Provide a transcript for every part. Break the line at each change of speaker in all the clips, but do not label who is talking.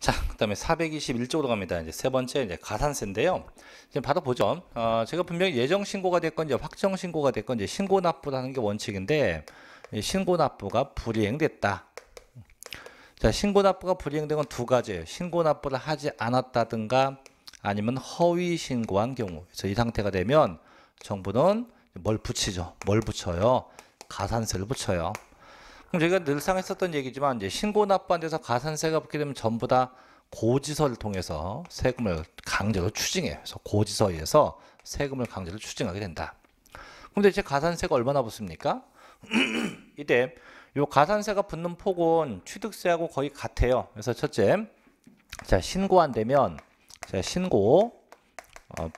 자, 그다음에 421쪽으로 갑니다. 이제 세 번째 이제 가산세인데요. 지금 바로 보죠. 어, 제가 분명히 예정 신고가 됐건 이제 확정 신고가 됐건 이제 신고 납부라는 게 원칙인데 신고 납부가 불이행됐다. 자, 신고 납부가 불이행된 건 두 가지예요. 신고 납부를 하지 않았다든가 아니면 허위 신고한 경우. 그래서 이 상태가 되면 정부는 뭘 붙이죠? 뭘 붙여요? 가산세를 붙여요. 그럼 저희가 늘상 했었던 얘기지만 이제 신고 납부한 데서 가산세가 붙게 되면 전부 다 고지서를 통해서 세금을 강제로 추징해요. 그래서 고지서에서 세금을 강제로 추징하게 된다. 그럼 대체 가산세가 얼마나 붙습니까? 이때 요 가산세가 붙는 폭은 취득세하고 거의 같아요. 그래서 첫째, 자 신고 안 되면 자 신고 어,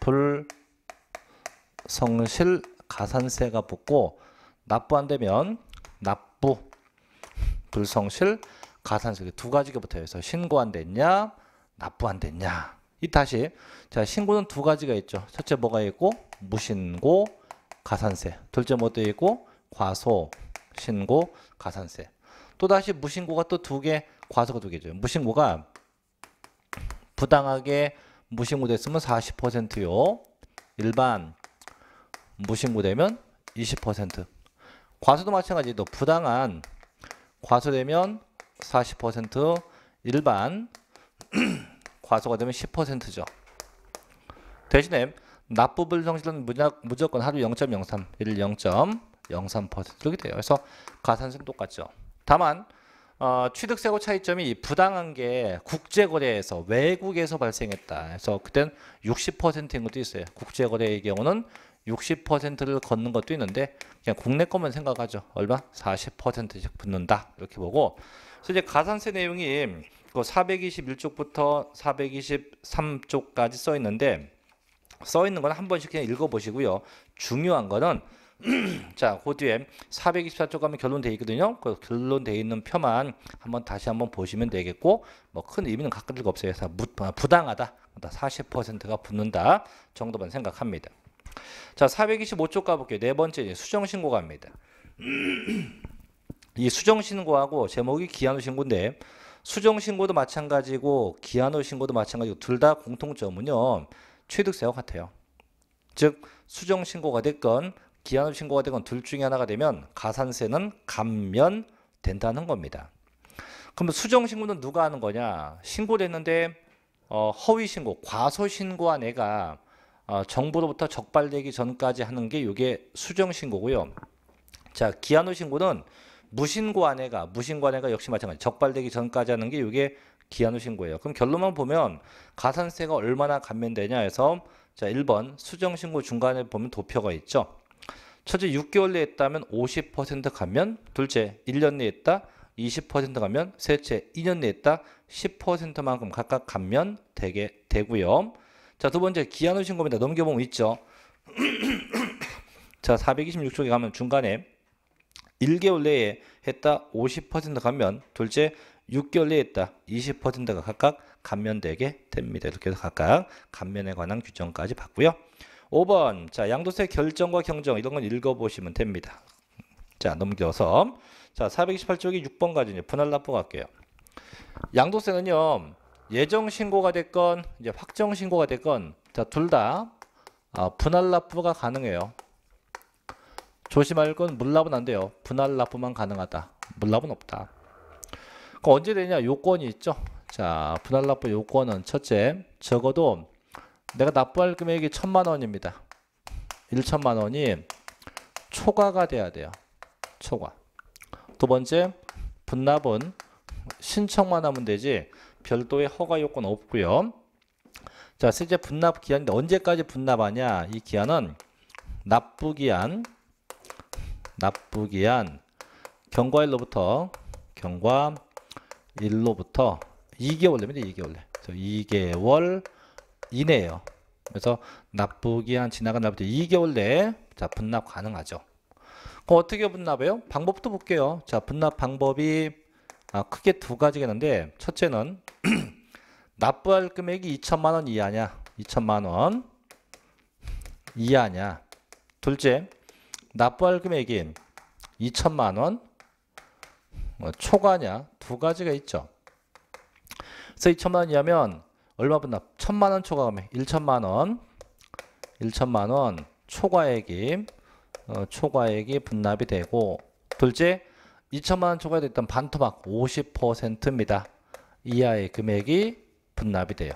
불성실 가산세가 붙고 납부 안 되면 납부 불성실, 가산세계 두 가지가 붙어있어 신고 안 됐냐, 납부 안 됐냐. 이 다시 자 신고는 두 가지가 있죠. 첫째 뭐가 있고 무신고, 가산세. 둘째 뭐도 있고 과소, 신고, 가산세. 또 다시 무신고가 또 두 개, 과소가 두 개죠. 무신고가 부당하게 무신고 됐으면 40%요. 일반 무신고 되면 20%. 과소도 마찬가지로 부당한 과소되면 40% 일반 과소가 되면 10%죠. 대신에 납부불 성실은 무조건 하루 0.03, 일0.03% 이렇게 돼요. 그래서 가산세는 똑같죠. 다만 어, 취득세고 차이점이 부당한 게 국제거래에서 외국에서 발생했다. 그래서 그땐 60%인 것도 있어요. 국제거래의 경우는 60%를 걷는 것도 있는데 그냥 국내 거만 생각하죠. 얼마? 40%씩 붙는다. 이렇게 보고 그래서 이제 가산세 내용이 그 421쪽부터 423쪽까지 써 있는데 써 있는 건 한 번씩 그냥 읽어 보시고요. 중요한 거는 자, 그 뒤에 424쪽 가면 결론돼 있거든요. 그 결론돼 있는 표만 한번 다시 한 번 보시면 되겠고, 뭐 큰 의미는 가끔 없어요. 그래서 아, 부당하다, 40%가 뭐 붙는다 정도만 생각합니다. 자, 425쪽 가볼게요. 네 번째 수정 신고갑니다이 수정 신고하고 제목이 기한후 신고인데 수정 신고도 마찬가지고 기한후 신고도 마찬가지고 둘 다 공통점은요 취득세와 같아요. 즉 수정 신고가 됐건 기한후 신고가 됐건 둘 중에 하나가 되면 가산세는 감면된다는 겁니다. 그러면 수정 신고는 누가 하는 거냐? 신고됐는데 어, 허위 신고, 과소 신고한 애가 어, 정부로부터 적발되기 전까지 하는 게 이게 수정 신고고요. 자, 기한후 신고는 무신고안해가 무신고안해가 역시 마찬가지 적발되기 전까지 하는 게 이게 기한후 신고예요. 그럼 결론만 보면 가산세가 얼마나 감면되냐 해서 자, 1번 수정 신고 중간에 보면 도표가 있죠. 첫째 6개월 내에 했다면 50% 감면, 둘째 1년 내에 했다 20% 감면, 셋째 2년 내에 했다 10%만큼 각각 감면 되게 되고요. 자, 두 번째 기한후 신고입니다. 넘겨보면 있죠. 자, 426쪽에 가면 중간에 1개월 내에 했다 50% 감면, 둘째 6개월 내에 했다 20%가 각각 감면되게 됩니다. 이렇게 해서 각각 감면에 관한 규정까지 봤고요. 5번 자 양도세 결정과 경정 이런 건 읽어보시면 됩니다. 자 넘겨서 자 428쪽이 6번까지 이제 분할 납부갈게요. 양도세는요 예정 신고가 됐건 이제 확정 신고가 됐건 둘다 아, 분할 납부가 가능해요. 조심할 건 물납은 안 돼요. 분할 납부만 가능하다. 물납은 없다. 그럼 언제 되냐? 요건이 있죠. 자, 분할 납부 요건은 첫째, 적어도 내가 납부할 금액이 천만 원입니다. 1천만 원이 초과가 돼야 돼요. 초과. 두 번째, 분납은 신청만 하면 되지 별도의 허가 요건 없고요. 자, 실제 분납 기한인데 언제까지 분납하냐? 이 기한은 납부 기한, 납부 기한 경과일로부터 경과일로부터 2개월입니다. 2개월. 2개월 이내에요. 그래서 납부 기한 지나간 날부터 2개월 내에 자, 분납 가능하죠. 그럼 어떻게 분납해요? 방법도 볼게요. 자, 분납 방법이 아, 크게 두 가지가 있는데 첫째는 납부할 금액이 2천만 원 이하냐 2천만 원 이하냐 둘째 납부할 금액인 2천만 원 어, 초과냐 두 가지가 있죠 그래서 2천만 원 이하면 얼마분 납? 1 천만 원초과 금액 1천만 원 1천만 원 초과액이 어, 초과액이 분납이 되고 둘째 2천만 원 초과됐던 반토막 50%입니다. 이하의 금액이 분납이 돼요.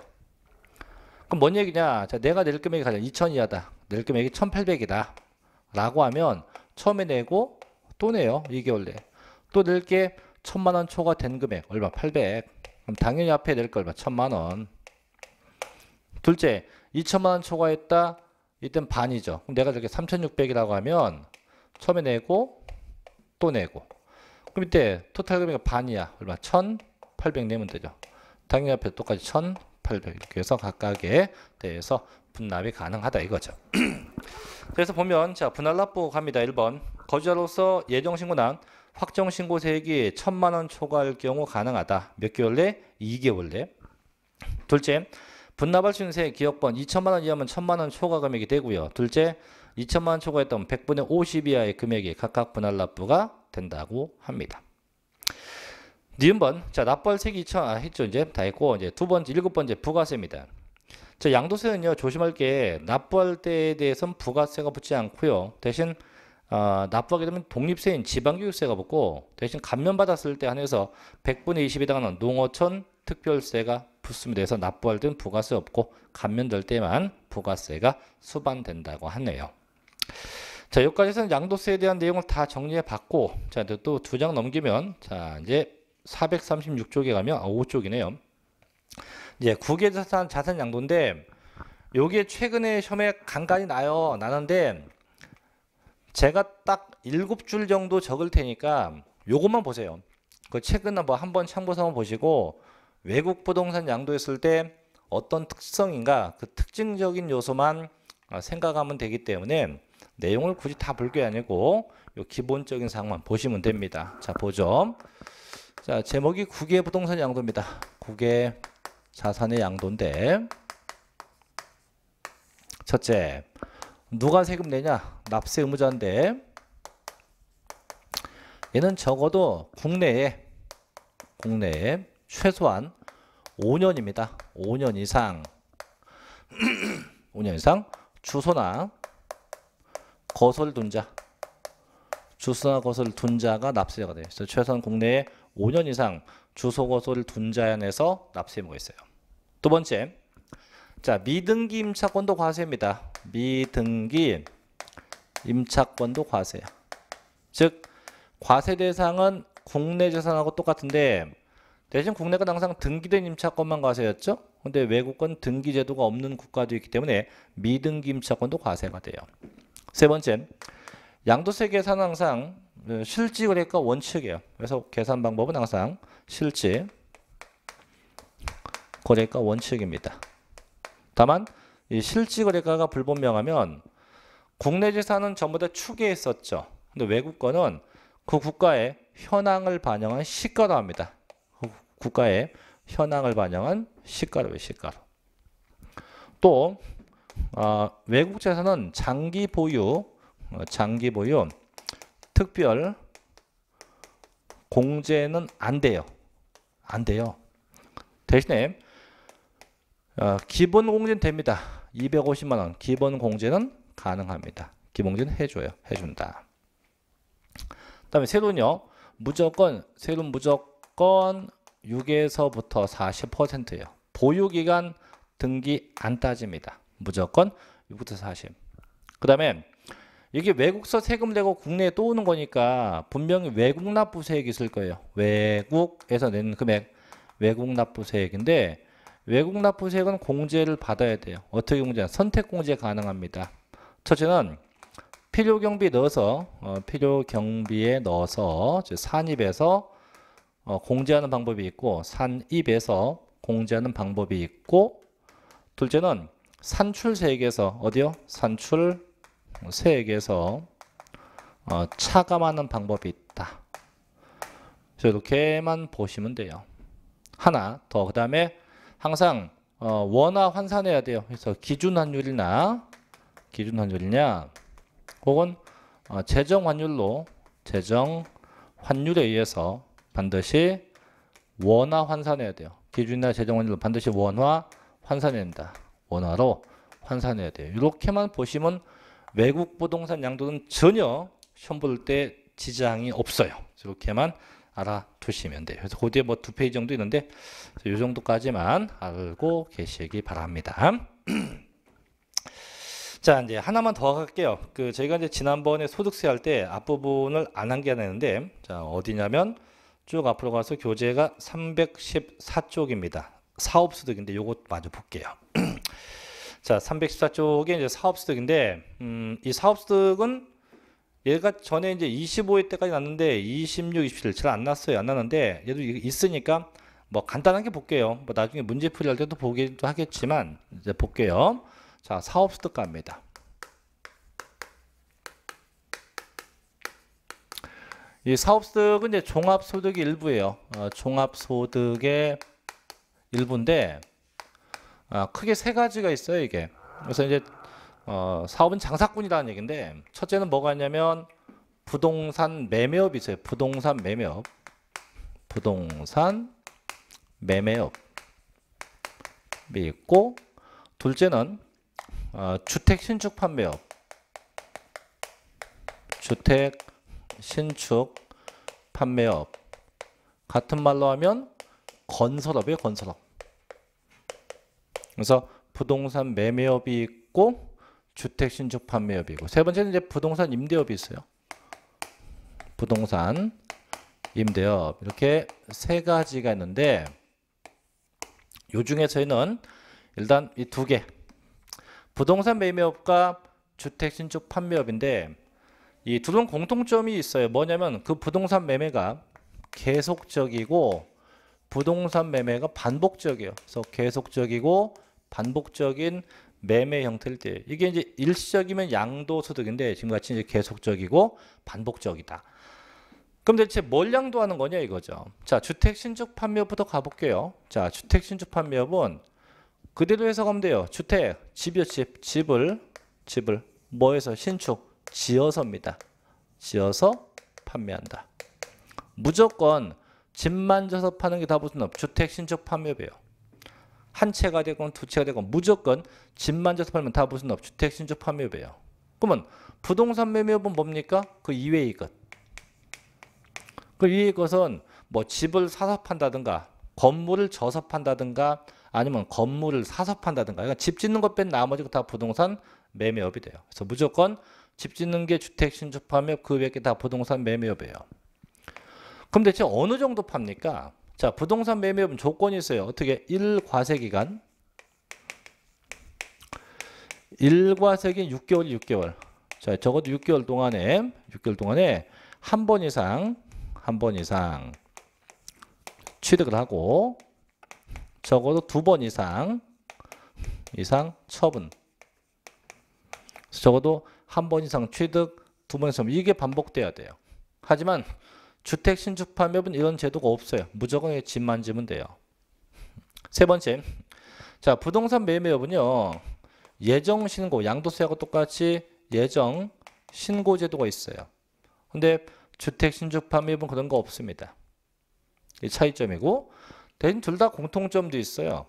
그럼 뭔 얘기냐? 자, 내가 낼 금액이 가장 2천 이하다. 낼 금액이 1,800이다. 라고 하면 처음에 내고 또 내요. 2개월 내또 낼 게 1천만 원 초과된 금액 얼마? 800. 그럼 당연히 앞에 낼거 얼마? 1천만 원. 둘째, 2천만 원 초과했다. 이땐 반이죠. 그럼 내가 이렇게 3,600이라고 하면 처음에 내고 또 내고 그럼 이때 토탈 금액이 반이야. 얼마? 1,800 내면 되죠. 당연히 앞에 똑같이 1,800 이렇게 해서 각각에 대해서 분납이 가능하다 이거죠. 그래서 보면 자 분할 납부 갑니다. 1번 거주자로서 예정신고난 확정신고세액이 1천만원 초과할 경우 가능하다. 몇 개월 내? 2개월 내. 둘째 분납할 수 있는 세액 기억번 2천만원 이하면 1천만원 초과 금액이 되고요. 둘째 2천만원 초과했던 100분의 50 이하의 금액이 각각 분할 납부가 된다고 합니다. 니은번 네 자 납벌세기 2천 아, 했죠 이제 다 했고 이제 두 번째 일곱 번째 부가세입니다. 자 양도세는요 조심할 게 납부할 때에 대해선 부가세가 붙지 않고요 대신 어, 납부하게 되면 독립세인 지방교육세가 붙고 대신 감면받았을 때 한해서 100분의 20에 해당하는 농어촌 특별세가 붙습니다. 그래서 납부할 때는 부가세 없고 감면될 때만 부가세가 수반된다고 하네요. 자, 여기까지 는 양도세에 대한 내용을 다 정리해 봤고, 자, 또 두 장 넘기면, 자, 이제 436쪽에 가면, 아, 5쪽이네요. 이제 국외자산 자산 양도인데, 요게 최근에 셔맥 간간이 나요. 나는데, 제가 딱 일곱 줄 정도 적을 테니까, 요것만 보세요. 그 최근에 뭐 한번 참고 삼아 보시고, 외국 부동산 양도했을 때 어떤 특성인가, 그 특징적인 요소만 아, 생각하면 되기 때문에, 내용을 굳이 다 볼 게 아니고 요 기본적인 사항만 보시면 됩니다. 자, 보죠 자, 제목이 국외 부동산 양도입니다. 국외 자산의 양도인데 첫째, 누가 세금 내냐? 납세 의무자인데 얘는 적어도 국내에 국내에 최소한 5년입니다. 5년 이상 5년 이상 주소나 거설 둔자 주소나 거설 둔자가 납세자가 돼요. 그래서 최소한 국내에 5년 이상 주소 거소둔 자에 서 납세 의무가 있어요. 두 번째, 자 미등기 임차권도 과세입니다. 미등기 임차권도 과세야. 즉 과세 대상은 국내 재산하고 똑같은데 대신 국내가 항상 등기된 임차권만 과세였죠. 근데 외국은 등기 제도가 없는 국가도 있기 때문에 미등기 임차권도 과세가 돼요. 세 번째, 양도세 계산 항상 어, 실지 그러니까 원칙이에요. 그래서 계산 방법은 항상 실지 거래가 그러니까 원칙입니다. 다만 이 실지 거래가가 불분명하면 국내 재산은 전부 다 축에 있었죠. 근데 외국 거는 그 국가의 현황을 반영한 시가로 합니다. 그 국가의 현황을 반영한 시가로요 시가로. 또 어, 외국채에서는 장기 보유, 어, 장기 보유 특별 공제는 안 돼요. 안 돼요. 대신에 어, 기본 공제는 됩니다. 250만 원 기본 공제는 가능합니다. 기본 공제는 해줘요. 해준다. 그다음에 세론요. 무조건 세론 무조건 6에서부터 40%예요. 보유 기간 등기 안 따집니다. 무조건 6부터 40. 그 다음에 이게 외국서 세금 내고 국내에 또 오는 거니까 분명히 외국 납부세액이 있을 거예요. 외국에서 낸 금액, 외국 납부세액인데 외국 납부세액은 공제를 받아야 돼요. 어떻게 공제냐? 선택 공제 가능합니다. 첫째는 필요 경비 넣어서 어, 필요 경비에 넣어서 산입에서 어, 공제하는 방법이 있고 산입에서 공제하는 방법이 있고 둘째는 산출세액에서 어디요? 산출세액에서 어, 차감하는 방법이 있다. 이렇게만 보시면 돼요. 하나 더그 다음에 항상 어, 원화 환산해야 돼요. 그래서 기준 환율이나 기준 환율이냐 혹은 어, 재정 환율로 재정 환율에 의해서 반드시 원화 환산해야 돼요. 기준이나 재정 환율로 반드시 원화 환산해야 된다. 원화로 환산해야 돼요. 이렇게만 보시면 외국 부동산 양도는 전혀 첨부를 때 지장이 없어요. 이렇게만 알아두시면 돼요. 그래서 그 뒤에 뭐 두 페이지 정도 있는데 이 정도까지만 알고 계시기 바랍니다. 자 이제 하나만 더 할게요. 그 저희가 이제 지난번에 소득세 할 때 앞부분을 안 한게 하나 있는데 자 어디냐면 쭉 앞으로 가서 교재가 314쪽입니다. 사업소득인데 요것 마저 볼게요. 자, 314쪽에 이제 사업소득인데, 음, 이 사업소득은 얘가 전에 이제 25회 때까지 났는데, 26, 27잘안 났어요. 안 났는데, 얘도 있으니까 뭐 간단하게 볼게요. 뭐 나중에 문제풀이 할 때도 보기도 하겠지만, 이제 볼게요. 자, 사업소득 갑니다. 이 사업소득은 이제 종합소득의 일부예요. 어, 종합소득의 일부인데, 아, 크게 세 가지가 있어요 이게. 그래서 이제 어, 사업은 장사꾼이라는 얘기인데 첫째는 뭐가 있냐면 부동산 매매업이 있어요. 부동산 매매업, 부동산 매매업이 있고 둘째는 어, 주택 신축 판매업, 주택 신축 판매업 같은 말로 하면 건설업이에요. 건설업. 그래서 부동산 매매업이 있고 주택 신축 판매업이 있고 세 번째는 이제 부동산 임대업이 있어요. 부동산 임대업 이렇게 세 가지가 있는데 요 중에 저희는 일단 이 두 개 부동산 매매업과 주택 신축 판매업인데 이 둘은 공통점이 있어요. 뭐냐면 그 부동산 매매가 계속적이고 부동산 매매가 반복적이에요. 그래서 계속적이고 반복적인 매매 형태일 때 이게 이제 일시적이면 양도 소득인데 지금 같이 이제 계속적이고 반복적이다. 그럼 대체 뭘 양도하는 거냐 이거죠. 자, 주택 신축 판매업부터 가볼게요. 자, 주택 신축 판매업은 그대로 해석하면 돼요. 주택, 집이요, 집, 집을, 집을 뭐해서 신축 지어서입니다. 지어서 판매한다. 무조건 집만 져서 파는 게 다 무슨 주택 신축 판매업이에요. 한 채가 되건 두 채가 되건 무조건 집만 져서 팔면 다 무슨 업? 주택 신축 판매업이에요. 그러면 부동산 매매업은 뭡니까? 그 이외의 것. 그 이외의 것은 뭐 집을 사서 판다든가 건물을 저서 판다든가 아니면 건물을 사서 판다든가 그러니까 집 짓는 것뺀나머지다 부동산 매매업이 돼요. 그래서 무조건 집 짓는 게 주택 신축 판매업 그 외에 다 부동산 매매업이에요. 그럼 대체 어느 정도 팝니까? 자, 부동산 매매업은 조건이 있어요. 어떻게? 1과세 기간. 1과세기 6개월, 6개월. 자, 적어도 6개월 동안에 6개월 동안에 한 번 이상 한 번 이상 취득을 하고 적어도 두 번 이상 이상 처분. 적어도 한 번 이상 취득, 두 번 이상 이게 반복돼야 돼요. 하지만 주택 신축 판매업은 이런 제도가 없어요. 무조건 집 만지면 돼요. 세 번째, 자 부동산 매매업은요. 예정 신고, 양도세하고 똑같이 예정 신고 제도가 있어요. 근데 주택 신축 판매업은 그런 거 없습니다. 이 차이점이고 대신 둘 다 공통점도 있어요.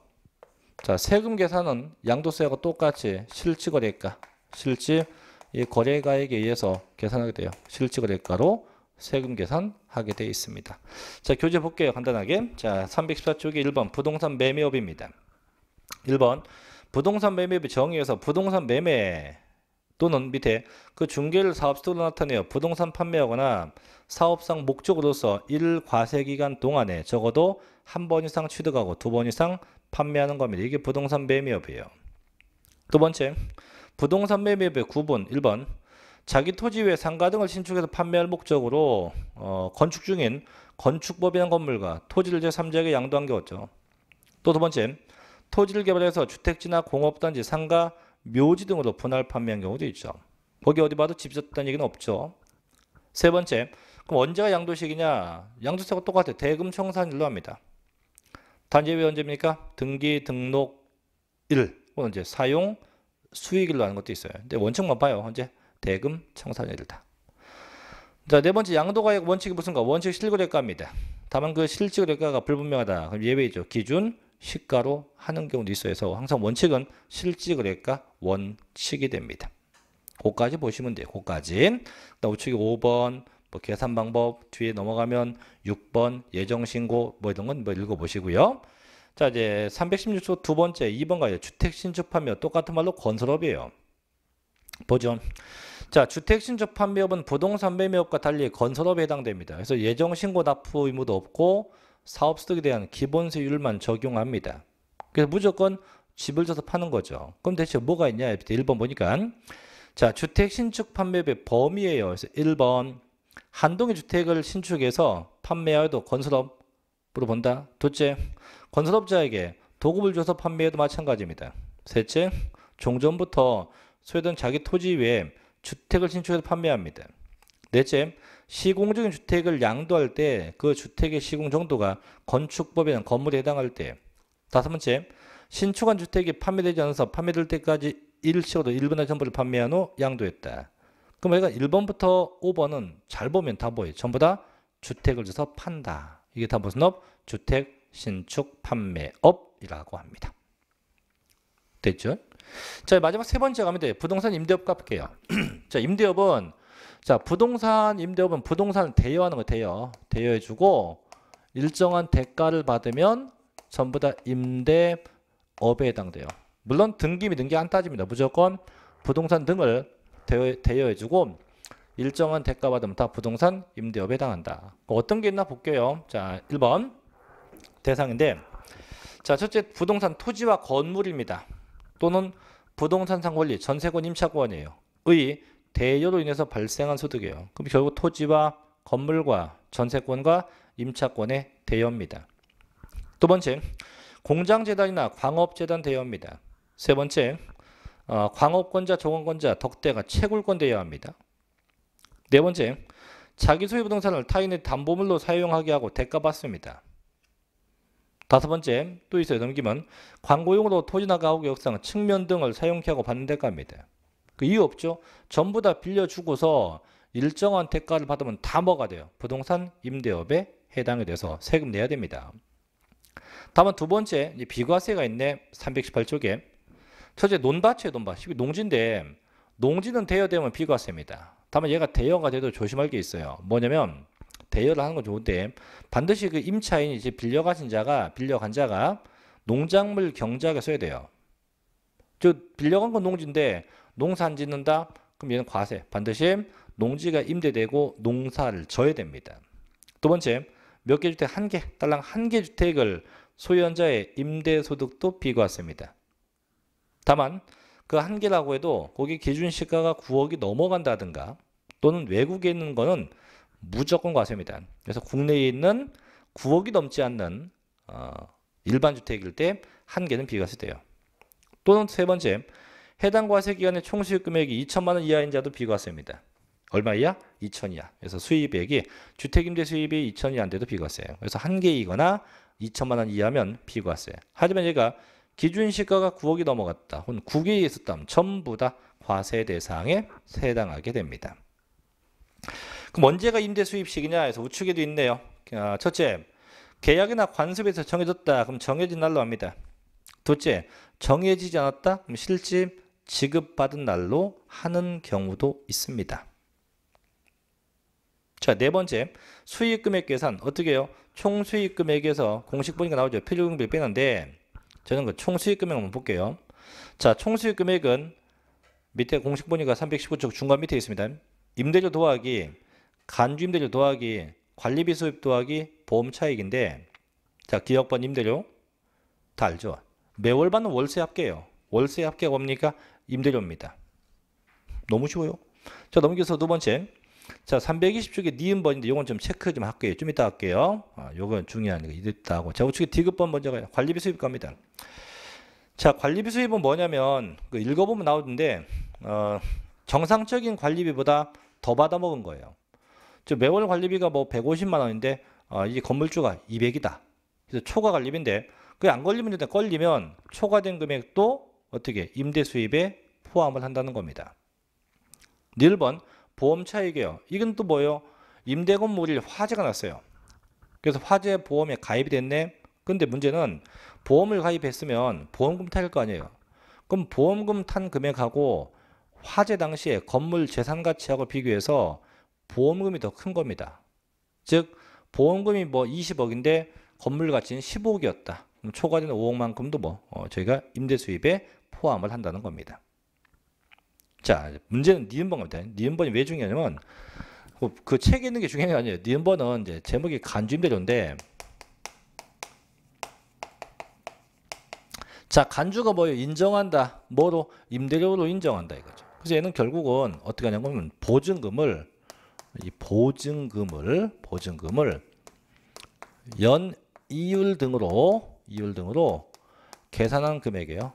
자 세금 계산은 양도세하고 똑같이 실지거래가 실지 이 거래가액에 의해서 계산하게 돼요. 실지거래가로 세금 계산하게 되어 있습니다. 자, 교재 볼게요. 간단하게. 자, 314쪽에 1번 부동산 매매업입니다. 1번 부동산 매매업의 정의에서 부동산 매매 또는 밑에 그 중개를 사업소로 나타내어 부동산 판매하거나 사업상 목적으로서 일과세 기간 동안에 적어도 한 번 이상 취득하고 두 번 이상 판매하는 겁니다. 이게 부동산 매매업이에요. 두 번째, 부동산 매매업의 구분 1번 자기 토지 외 상가 등을 신축해서 판매할 목적으로 어, 건축 중인 건축법이나 건물과 토지를 제3자에게 양도한 게없죠또 두 번째, 토지를 개발해서 주택지나 공업단지, 상가, 묘지 등으로 분할 판매한 경우도 있죠. 거기 어디 봐도 집 졌다는 얘기는 없죠. 세 번째, 그럼 언제가 양도식이냐? 양도세가 똑같아요. 대금 청산일로 합니다. 단지왜 언제입니까? 등기 등록일, 언제 뭐 사용 수익일로 하는 것도 있어요. 근데 원칙만 봐요. 언제? 대금 청산율이다. 자, 네 번째 양도가액 원칙이 무슨가? 원칙 실거래가입니다. 다만 그실거래가가 불분명하다. 그럼 예외죠. 기준 시가로 하는 경우도 있어 해서 항상 원칙은 실거래가 원칙이 됩니다. 고까지 보시면 돼요. 고까지. 그 우측이 5번 뭐 계산 방법 뒤에 넘어가면 6번 예정 신고 뭐 이런 건 뭐 읽어 보시고요. 자, 이제 316조 두 번째 2번 가요. 주택 신축 하며 똑같은 말로 건설업이에요. 보죠. 자, 주택신축 판매업은 부동산 매매업과 달리 건설업에 해당됩니다. 그래서 예정신고 납부 의무도 없고 사업소득에 대한 기본세율만 적용합니다. 그래서 무조건 집을 줘서 파는 거죠. 그럼 대체 뭐가 있냐? 1번 보니까 자, 주택신축 판매업의 범위예요. 그래서 1번 한동의 주택을 신축해서 판매하여도 건설업으로 본다. 둘째, 건설업자에게 도급을 줘서 판매해도 마찬가지입니다. 셋째, 종전부터 소유된 자기 토지 외에 주택을 신축해서 판매합니다. 넷째, 시공적인 주택을 양도할 때 그 주택의 시공 정도가 건축법에는 건물에 해당할 때 다섯 번째, 신축한 주택이 판매되지 않아서 판매될 때까지 일시로도 1분의 전부를 판매한 후 양도했다. 그럼 얘가 1번부터 5번은 잘 보면 다 보여요. 전부 다 주택을 줘서 판다. 이게 다 무슨 업? 주택 신축 판매업이라고 합니다. 됐죠? 자, 마지막 세 번째 가면 돼. 부동산 임대업 값게요. 자, 임대업은 자, 부동산 임대업은 부동산을 대여하는 거 대여. 대여해 주고 일정한 대가를 받으면 전부 다 임대업에 해당돼요. 물론 등기 및 등기 안 따집니다. 무조건 부동산 등을 대여, 해 주고 일정한 대가 받으면 다 부동산 임대업에 해당한다. 어떤 게 있나 볼게요. 자, 1번 대상인데 자, 첫째 부동산 토지와 건물입니다. 또는 부동산 상권리 전세권 임차권이에요. 의 대여로 인해서 발생한 소득이에요. 그럼 결국 토지와 건물과 전세권과 임차권의 대여입니다. 두 번째, 공장재단이나 광업재단 대여입니다. 세 번째, 어, 광업권자, 조건권자, 덕대가 채굴권 대여합니다. 네 번째, 자기 소유 부동산을 타인의 담보물로 사용하게 하고 대가받습니다. 다섯 번째 또 있어요. 넘기면 광고용으로 토지나 가옥 역상 측면 등을 사용케 하고 받는 대가입니다. 그 이유 없죠. 전부 다 빌려주고서 일정한 대가를 받으면 다 뭐가 돼요. 부동산 임대업에 해당이 돼서 세금 내야 됩니다. 다만 두 번째 비과세가 있네. 318쪽에 첫째 논밭이에요. 논밭. 농지인데 농지는 대여되면 비과세입니다. 다만 얘가 대여가 돼도 조심할 게 있어요. 뭐냐면 대여를 하는 건 좋은데 반드시 그 임차인이 제 빌려가신 자가 빌려간 자가 농작물 경작에 써야 돼요. 저 빌려간 건 농지인데 농사 안 짓는다? 그럼 얘는 과세. 반드시 농지가 임대되고 농사를 져야 됩니다. 두 번째, 몇 개 주택 한 개, 딸랑 한 개 주택을 소유자의 임대소득도 비과세입니다. 다만 그 한 개라고 해도 거기 기준 시가가 9억이 넘어간다든가 또는 외국에 있는 거는 무조건 과세입니다. 그래서 국내에 있는 9억이 넘지 않는 어, 일반 주택일 때한 개는 비과세돼요. 또는 세 번째, 해당 과세 기간의 총수익 금액이 2천만 원 이하인 자도 비과세입니다. 얼마 이하? 2천 이하. 그래서 수입액이 주택임대 수입이 2천이 안 돼도 비과세예요. 그래서 한 개이거나 2천만 원 이하면 비과세. 하지만 얘가 기준 시가가 9억이 넘어갔다. 혹은 9개 있었다면 전부 다 과세 대상에 해당하게 됩니다. 그럼 언제가 임대 수입 시기냐 해서 우측에도 있네요. 아, 첫째, 계약이나 관습에서 정해졌다. 그럼 정해진 날로 합니다. 둘째, 정해지지 않았다. 그럼 실집 지급받은 날로 하는 경우도 있습니다. 자, 네 번째, 수익금액 계산. 어떻게 해요? 총수익금액에서 공식 보니까 나오죠. 필요금액 빼는데, 저는 그 총수익금액 한번 볼게요. 자, 총수익금액은 밑에 공식 보니까 315쪽 중간 밑에 있습니다. 임대료 도하기 간주임대료 더하기 관리비 수입 더하기 보험 차익인데 자기억번 임대료 다 알죠? 매월 받는 월세 합계예요. 월세 합계가 뭡니까? 임대료입니다. 너무 쉬워요. 자 넘겨서 두 번째 자 320쪽에 니은번인데 요건 좀 체크 좀 할게요. 좀 이따 할게요. 아, 요건 중요하니까 이따 하고 자 우측에 디귿번 먼저 가요. 관리비 수입 갑니다. 자 관리비 수입은 뭐냐면 그 읽어보면 나오는데 어, 정상적인 관리비보다 더 받아먹은 거예요. 즉 매월 관리비가 뭐 150만 원인데 어, 이제 건물주가 200이다. 그래서 초과 관리비인데 그게 안 걸리면 되는데 걸리면 초과된 금액도 어떻게 임대 수입에 포함을 한다는 겁니다. 1번 보험 차익이요. 이건 또 뭐예요? 임대 건물이 화재가 났어요. 그래서 화재 보험에 가입이 됐네. 근데 문제는 보험을 가입했으면 보험금 탈 거 아니에요. 그럼 보험금 탄 금액하고 화재 당시에 건물 재산 가치하고 비교해서 보험금이 더 큰 겁니다. 즉 보험금이 뭐 20억인데 건물 가치는 15억이었다. 그럼 초과된 5억만큼도 뭐 어, 저희가 임대 수입에 포함을 한다는 겁니다. 자 문제는 니은번 겁니다. 니은번이 왜 중요하냐면 그, 그 책에 있는 게 중요한 게 아니에요. 니은번은 이제 제목이 간주임대료인데 자 간주가 뭐예요? 인정한다. 뭐로? 임대료로 인정한다 이거죠. 그래서 얘는 결국은 어떻게 하냐면 보증금을 이 보증금을 보증금을 연 이율 등으로 이율 등으로 계산한 금액이에요.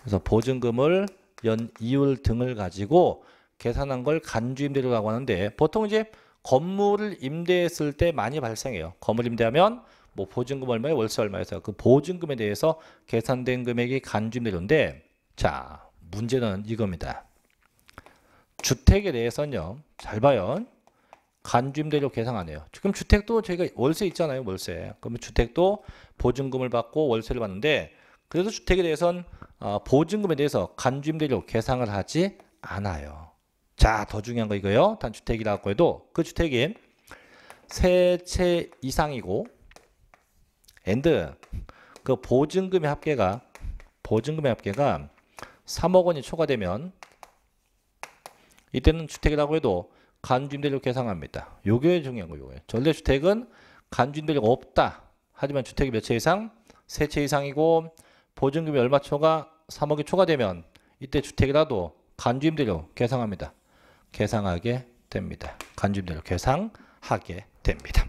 그래서 보증금을 연 이율 등을 가지고 계산한 걸 간주임대료라고 하는데 보통 이제 건물을 임대했을 때 많이 발생해요. 건물 임대하면 뭐 보증금 얼마에 월세 얼마에서 그 보증금에 대해서 계산된 금액이 간주임대료인데 자 문제는 이겁니다. 주택에 대해서는요. 잘 봐요. 간주임대료 계상 안 해요. 지금 주택도 저희가 월세 있잖아요. 월세. 그러면 주택도 보증금을 받고 월세를 받는데 그래서 주택에 대해서는 어, 보증금에 대해서 간주임대료 계상을 하지 않아요. 자, 더 중요한 거 이거요. 단 주택이라고 해도 그 주택이 세 채 이상이고 엔드 그 보증금의 합계가 보증금의 합계가 3억 원이 초과되면 이때는 주택이라고 해도 간주임대료 계상합니다. 요게 중요한 거예요. 요게. 전래주택은 간주임대료가 없다. 하지만 주택이 몇 채 이상? 세 채 이상이고 보증금이 얼마 초과? 3억이 초과되면 이때 주택이라도 간주임대료 계상합니다. 계상하게 됩니다. 간주임대료 계상하게 됩니다.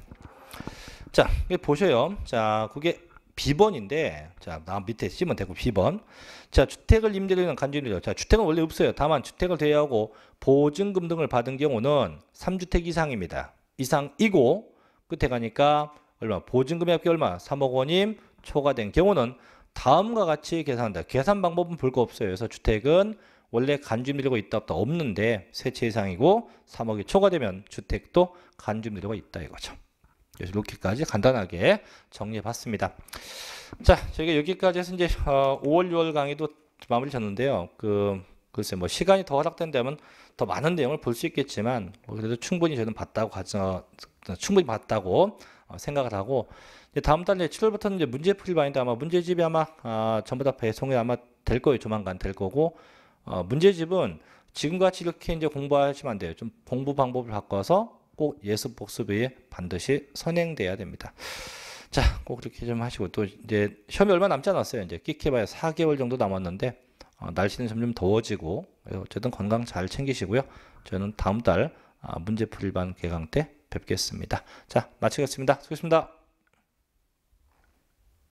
자, 이게 보셔요. 자, 그게 비번인데 자나 밑에 c 면 되고 비번자 주택을 임대료는 간주임대료 자 주택은 원래 없어요 다만 주택을 대여하고 보증금 등을 받은 경우는 3주택 이상입니다 이상이고 끝에 가니까 얼마 보증금이 합계 얼마 3억 원임 초과된 경우는 다음과 같이 계산한다 계산 방법은 볼 거 없어요 그래서 주택은 원래 간주임료가 있다 없다 없는데 세 채 이상이고 3억이 초과되면 주택도 간주임료가 있다 이거죠 이렇게까지 간단하게 정리해봤습니다. 자, 저희가 여기까지 해서 이제 5월, 어, 6월 강의도 마무리 졌는데요. 그, 글쎄, 뭐, 시간이 더 허락된다면 더 많은 내용을 볼 수 있겠지만, 뭐 그래도 충분히 저는 봤다고, 충분히 봤다고 어, 생각을 하고, 다음 달 7월부터는 이제 문제풀이 바인데 아마 문제집이 아마 아, 전부 다 배송이 아마 될 거예요. 조만간 될 거고, 어, 문제집은 지금같이 이렇게 이제 공부하시면 안 돼요. 좀 공부 방법을 바꿔서 꼭 예습 복습 외에 반드시 선행돼야 됩니다. 자, 꼭 그렇게 좀 하시고 또 이제 시험이 얼마 남지 않았어요. 이제 끼키봐야 4개월 정도 남았는데 어, 날씨는 점점 더워지고 예, 어쨌든 건강 잘 챙기시고요. 저는 다음 달 아, 문제풀이반 개강 때 뵙겠습니다. 자, 마치겠습니다. 수고하셨습니다.